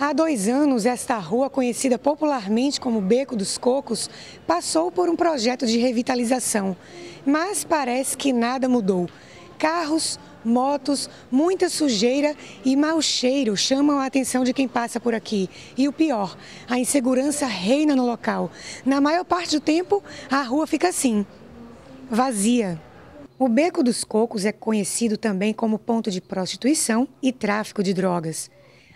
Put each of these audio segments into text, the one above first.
Há dois anos, esta rua, conhecida popularmente como Beco dos Cocos, passou por um projeto de revitalização. Mas parece que nada mudou. Carros, motos, muita sujeira e mau cheiro chamam a atenção de quem passa por aqui. E o pior, a insegurança reina no local. Na maior parte do tempo, a rua fica assim, vazia. O Beco dos Cocos é conhecido também como ponto de prostituição e tráfico de drogas.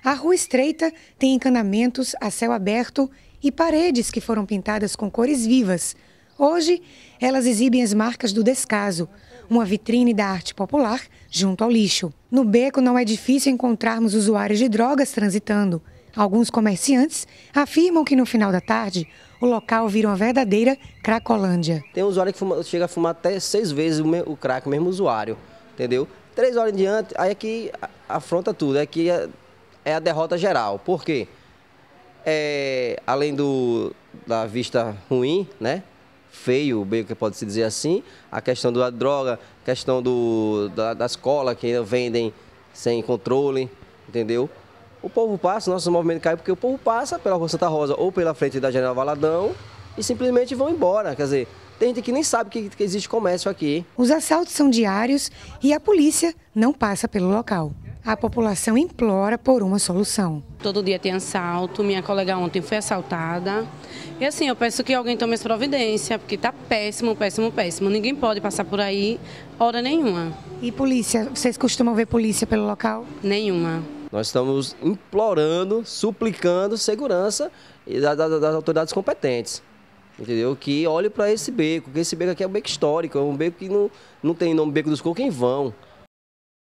A rua estreita tem encanamentos a céu aberto e paredes que foram pintadas com cores vivas. Hoje, elas exibem as marcas do descaso, uma vitrine da arte popular junto ao lixo. No beco não é difícil encontrarmos usuários de drogas transitando. Alguns comerciantes afirmam que no final da tarde o local vira uma verdadeira cracolândia. Tem usuário que fuma, chega a fumar até seis vezes o, crack, o mesmo usuário, entendeu? Três horas em diante, aí é que afronta tudo, é que é, é, a derrota geral. Por quê? É, além do, da vista ruim, né? feio, bem que pode se dizer assim, a questão da droga, a questão do, da, das colas que vendem sem controle, entendeu? O povo passa, nosso movimento cai porque o povo passa pela Rua Santa Rosa ou pela frente da General Valadão e simplesmente vão embora. Quer dizer, tem gente que nem sabe que, que existe comércio aqui. Os assaltos são diários e a polícia não passa pelo local. A população implora por uma solução. Todo dia tem assalto, minha colega ontem foi assaltada. E assim, eu peço que alguém tome as providências, porque está péssimo, péssimo, péssimo. Ninguém pode passar por aí hora nenhuma. E polícia, vocês costumam ver polícia pelo local? Nenhuma. Nós estamos implorando, suplicando segurança das autoridades competentes entendeu? Que olhe para esse beco, que esse beco aqui é um beco histórico, é um beco que não, não tem nome Beco dos Cocos em vão.